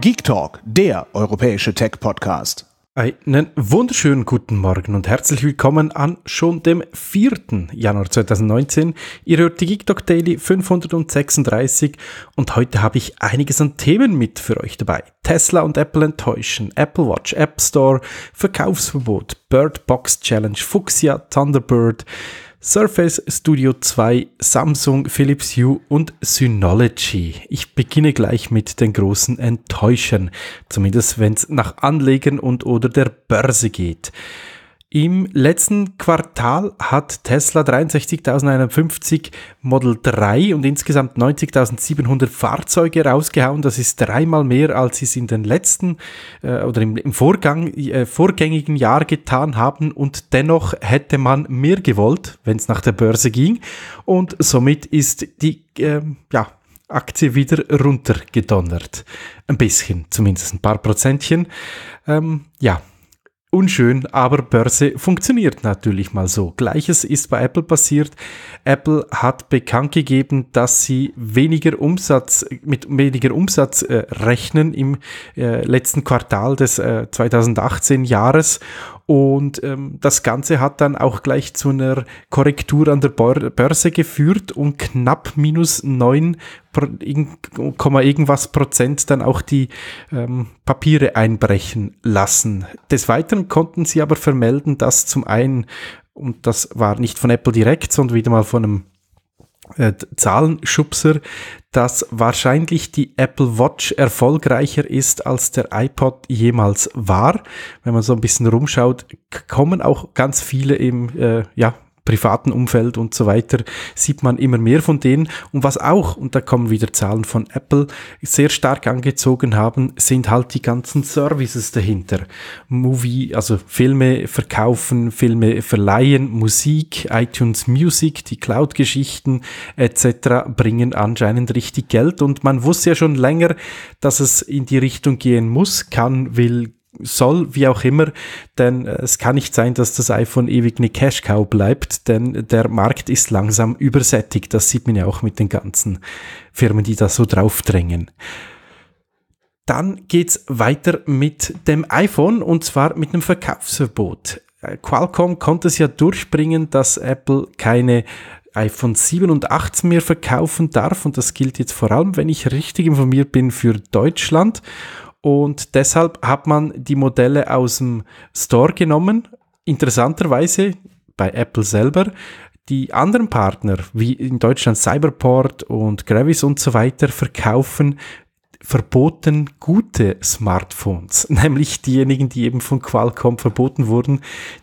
Geek Talk, der europäische Tech-Podcast. Einen wunderschönen guten Morgen und herzlich willkommen an schon dem 4. Januar 2019. Ihr hört die Geek Talk Daily 536 und heute habe ich einiges an Themen mit für euch dabei. Tesla und Apple enttäuschen, Apple Watch, App Store, Verkaufsverbot, Bird Box Challenge, Fuchsia, Thunderbird, Surface Studio 2, Samsung, Philips Hue und Synology. Ich beginne gleich mit den großen Enttäuschern, zumindest wenn es nach Anlegen und oder der Börse geht. Im letzten Quartal hat Tesla 63.150 Model 3 und insgesamt 90.700 Fahrzeuge rausgehauen. Das ist dreimal mehr, als sie es in den letzten äh, oder im, im Vorgang, äh, vorgängigen Jahr getan haben. Und dennoch hätte man mehr gewollt, wenn es nach der Börse ging. Und somit ist die äh, ja, Aktie wieder runtergedonnert. Ein bisschen, zumindest ein paar Prozentchen. Ähm, ja, Unschön, aber Börse funktioniert natürlich mal so. Gleiches ist bei Apple passiert. Apple hat bekannt gegeben, dass sie weniger Umsatz, mit weniger Umsatz äh, rechnen im äh, letzten Quartal des äh, 2018 Jahres und ähm, das Ganze hat dann auch gleich zu einer Korrektur an der Börse geführt und knapp minus 9, irgendwas Prozent dann auch die ähm, Papiere einbrechen lassen. Des Weiteren konnten sie aber vermelden, dass zum einen, und das war nicht von Apple direkt, sondern wieder mal von einem äh, Zahlenschubser, dass wahrscheinlich die Apple Watch erfolgreicher ist, als der iPod jemals war. Wenn man so ein bisschen rumschaut, kommen auch ganz viele im, äh, ja, privaten Umfeld und so weiter sieht man immer mehr von denen. Und was auch, und da kommen wieder Zahlen von Apple, sehr stark angezogen haben, sind halt die ganzen Services dahinter. Movie, also Filme verkaufen, Filme verleihen, Musik, iTunes Music, die Cloud-Geschichten etc. bringen anscheinend richtig Geld. Und man wusste ja schon länger, dass es in die Richtung gehen muss, kann, will, soll, wie auch immer, denn äh, es kann nicht sein, dass das iPhone ewig eine Cash-Cow bleibt, denn der Markt ist langsam übersättigt. Das sieht man ja auch mit den ganzen Firmen, die da so draufdrängen. Dann geht es weiter mit dem iPhone und zwar mit einem Verkaufsverbot. Äh, Qualcomm konnte es ja durchbringen, dass Apple keine iPhone 7 und 8 mehr verkaufen darf und das gilt jetzt vor allem, wenn ich richtig informiert bin, für Deutschland und deshalb hat man die Modelle aus dem Store genommen. Interessanterweise bei Apple selber. Die anderen Partner, wie in Deutschland Cyberport und Gravis und so weiter, verkaufen verboten gute Smartphones, nämlich diejenigen, die eben von Qualcomm verboten wurden,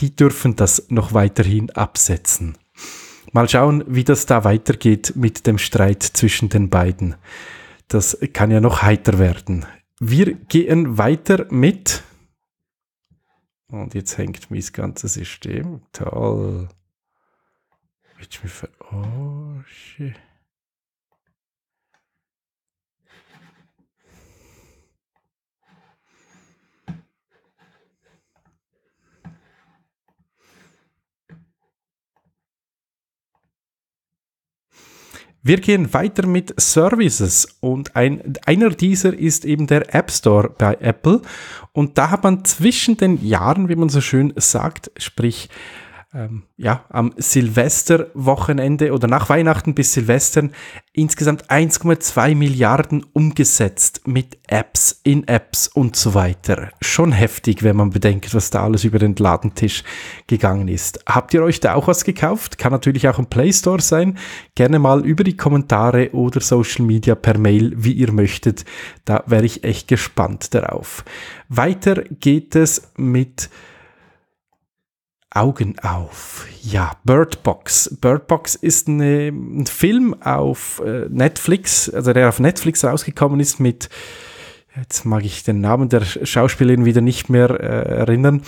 die dürfen das noch weiterhin absetzen. Mal schauen, wie das da weitergeht mit dem Streit zwischen den beiden. Das kann ja noch heiter werden wir gehen weiter mit. Und jetzt hängt mein ganzes System. Toll. Willst du mich verarschen? Oh, Wir gehen weiter mit Services und ein, einer dieser ist eben der App Store bei Apple. Und da hat man zwischen den Jahren, wie man so schön sagt, sprich ähm, ja, am Silvesterwochenende oder nach Weihnachten bis Silvestern insgesamt 1,2 Milliarden umgesetzt mit Apps, In-Apps und so weiter. Schon heftig, wenn man bedenkt, was da alles über den Ladentisch gegangen ist. Habt ihr euch da auch was gekauft? Kann natürlich auch im Play Store sein. Gerne mal über die Kommentare oder Social Media per Mail, wie ihr möchtet. Da wäre ich echt gespannt darauf. Weiter geht es mit Augen auf. Ja, Bird Box. Bird Box ist eine, ein Film auf äh, Netflix, also der auf Netflix rausgekommen ist mit, jetzt mag ich den Namen der Schauspielerin wieder nicht mehr äh, erinnern.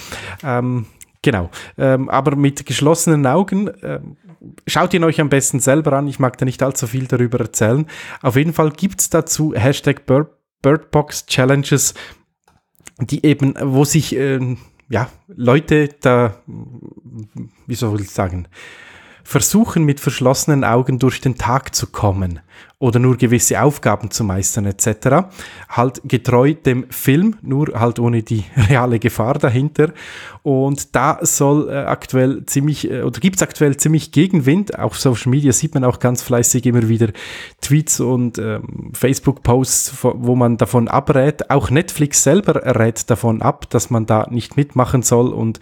Ähm, genau, ähm, aber mit geschlossenen Augen. Ähm, schaut ihn euch am besten selber an. Ich mag da nicht allzu viel darüber erzählen. Auf jeden Fall gibt es dazu Hashtag Bird, Box Challenges, die eben, wo sich... Äh, ja, Leute da, wie soll ich sagen, versuchen mit verschlossenen Augen durch den Tag zu kommen oder nur gewisse Aufgaben zu meistern etc. Halt getreu dem Film, nur halt ohne die reale Gefahr dahinter. Und da soll äh, aktuell ziemlich, äh, oder gibt es aktuell ziemlich Gegenwind. Auf Social Media sieht man auch ganz fleißig immer wieder Tweets und ähm, Facebook-Posts, wo man davon abrät. Auch Netflix selber rät davon ab, dass man da nicht mitmachen soll und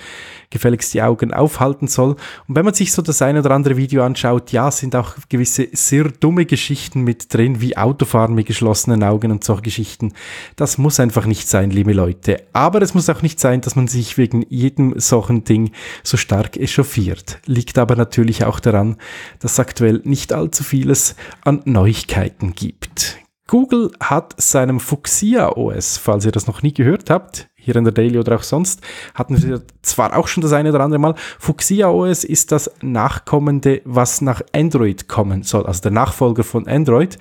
gefälligst die Augen aufhalten soll. Und wenn man sich so das ein oder andere Video anschaut, ja, sind auch gewisse sehr dumme Geschichten mit drin, wie Autofahren mit geschlossenen Augen und solche Geschichten. Das muss einfach nicht sein, liebe Leute. Aber es muss auch nicht sein, dass man sich wegen jedem solchen Ding so stark echauffiert. Liegt aber natürlich auch daran, dass es aktuell nicht allzu vieles an Neuigkeiten gibt. Google hat seinem Fuchsia OS, falls ihr das noch nie gehört habt, hier in der Daily oder auch sonst, hatten wir zwar auch schon das eine oder andere Mal. Fuchsia OS ist das Nachkommende, was nach Android kommen soll, also der Nachfolger von Android.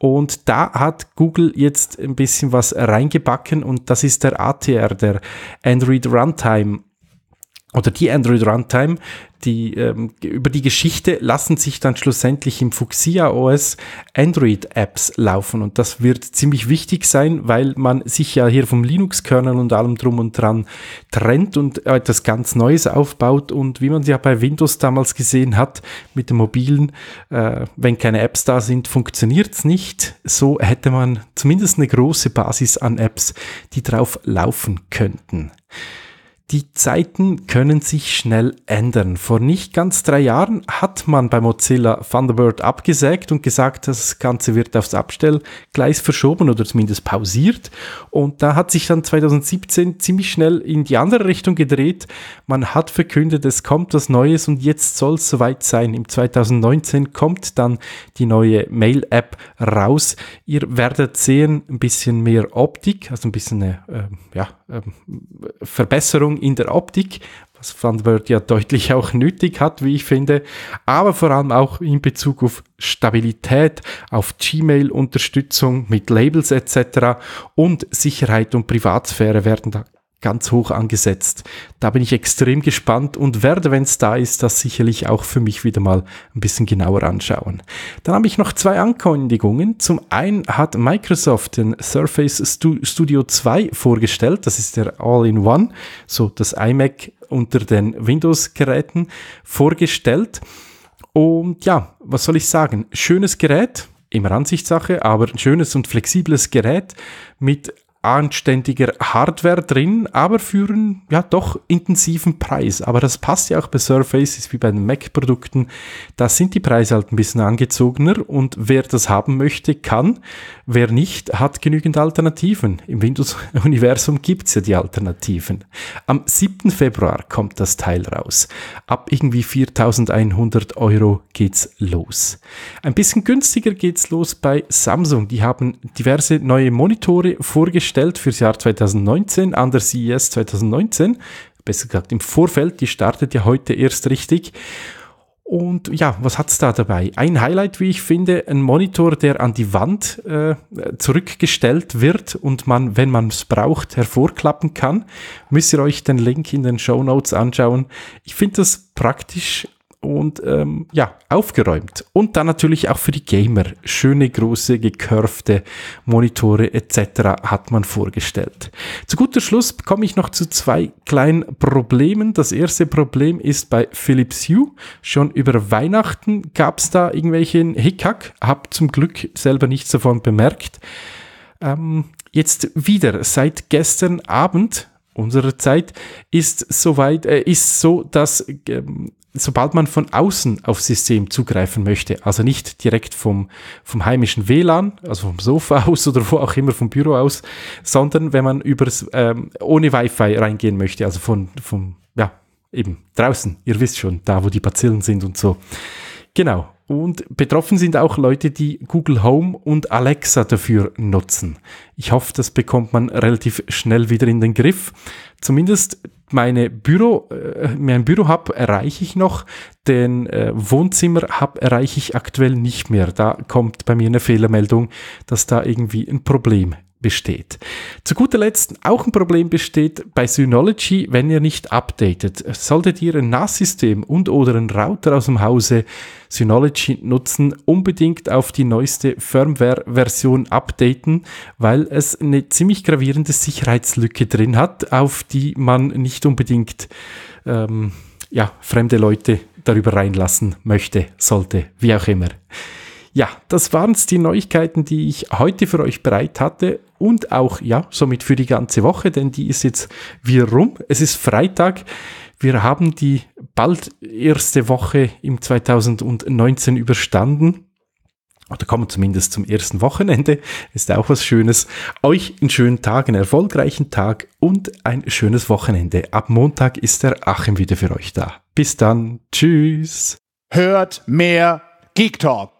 Und da hat Google jetzt ein bisschen was reingebacken und das ist der ATR, der Android Runtime oder die Android Runtime, die, ähm, über die Geschichte lassen sich dann schlussendlich im Fuchsia OS Android-Apps laufen. Und das wird ziemlich wichtig sein, weil man sich ja hier vom Linux-Kernel und allem drum und dran trennt und etwas ganz Neues aufbaut. Und wie man ja bei Windows damals gesehen hat, mit dem mobilen, äh, wenn keine Apps da sind, funktioniert es nicht. So hätte man zumindest eine große Basis an Apps, die drauf laufen könnten die Zeiten können sich schnell ändern. Vor nicht ganz drei Jahren hat man bei Mozilla Thunderbird abgesägt und gesagt, das Ganze wird aufs Abstellgleis verschoben oder zumindest pausiert. Und da hat sich dann 2017 ziemlich schnell in die andere Richtung gedreht. Man hat verkündet, es kommt was Neues und jetzt soll es soweit sein. Im 2019 kommt dann die neue Mail-App raus. Ihr werdet sehen, ein bisschen mehr Optik, also ein bisschen eine äh, äh, ja, äh, Verbesserung in der Optik, was Thunderbird ja deutlich auch nötig hat, wie ich finde, aber vor allem auch in Bezug auf Stabilität, auf Gmail-Unterstützung mit Labels etc. und Sicherheit und Privatsphäre werden da ganz hoch angesetzt. Da bin ich extrem gespannt und werde, wenn es da ist, das sicherlich auch für mich wieder mal ein bisschen genauer anschauen. Dann habe ich noch zwei Ankündigungen. Zum einen hat Microsoft den Surface Studio 2 vorgestellt. Das ist der All-in-One, so das iMac unter den Windows-Geräten vorgestellt. Und ja, was soll ich sagen? Schönes Gerät, immer Ansichtssache, aber ein schönes und flexibles Gerät mit anständiger Hardware drin, aber für einen ja doch intensiven Preis. Aber das passt ja auch bei Surfaces wie bei den Mac-Produkten. Da sind die Preise halt ein bisschen angezogener und wer das haben möchte, kann. Wer nicht, hat genügend Alternativen. Im Windows-Universum gibt es ja die Alternativen. Am 7. Februar kommt das Teil raus. Ab irgendwie 4100 Euro geht's los. Ein bisschen günstiger geht's los bei Samsung. Die haben diverse neue Monitore vorgestellt vorgestellt fürs Jahr 2019 an der CES 2019. Besser gesagt im Vorfeld, die startet ja heute erst richtig. Und ja, was hat es da dabei? Ein Highlight, wie ich finde, ein Monitor, der an die Wand äh, zurückgestellt wird und man, wenn man es braucht, hervorklappen kann. Müsst ihr euch den Link in den Show Notes anschauen. Ich finde das praktisch und ähm, ja, aufgeräumt. Und dann natürlich auch für die Gamer. Schöne, große, gekurfte Monitore etc. hat man vorgestellt. Zu guter Schluss komme ich noch zu zwei kleinen Problemen. Das erste Problem ist bei Philips Hue. Schon über Weihnachten gab es da irgendwelchen Hickhack. Hab zum Glück selber nichts davon bemerkt. Ähm, jetzt wieder, seit gestern Abend unserer Zeit ist soweit, äh, ist so, dass ähm, sobald man von außen aufs System zugreifen möchte, also nicht direkt vom, vom heimischen WLAN, also vom Sofa aus oder wo auch immer vom Büro aus, sondern wenn man übers, ähm, ohne Wi-Fi reingehen möchte, also von, vom, ja, eben draußen, ihr wisst schon, da wo die Bazillen sind und so. Genau. Und betroffen sind auch Leute, die Google Home und Alexa dafür nutzen. Ich hoffe, das bekommt man relativ schnell wieder in den Griff. Zumindest meine Büro, äh, mein Büro-Hub erreiche ich noch, den äh, Wohnzimmer-Hub erreiche ich aktuell nicht mehr. Da kommt bei mir eine Fehlermeldung, dass da irgendwie ein Problem besteht. Zu guter Letzt auch ein Problem besteht bei Synology, wenn ihr nicht updatet. Solltet ihr ein NAS-System und oder einen Router aus dem Hause Synology nutzen, unbedingt auf die neueste Firmware-Version updaten, weil es eine ziemlich gravierende Sicherheitslücke drin hat, auf die man nicht unbedingt ähm, ja, fremde Leute darüber reinlassen möchte, sollte, wie auch immer. Ja, das waren es die Neuigkeiten, die ich heute für euch bereit hatte und auch, ja, somit für die ganze Woche, denn die ist jetzt wieder rum. Es ist Freitag. Wir haben die bald erste Woche im 2019 überstanden oder kommen zumindest zum ersten Wochenende, ist auch was Schönes. Euch einen schönen Tag, einen erfolgreichen Tag und ein schönes Wochenende. Ab Montag ist der Achim wieder für euch da. Bis dann, tschüss. Hört mehr Geek Talk.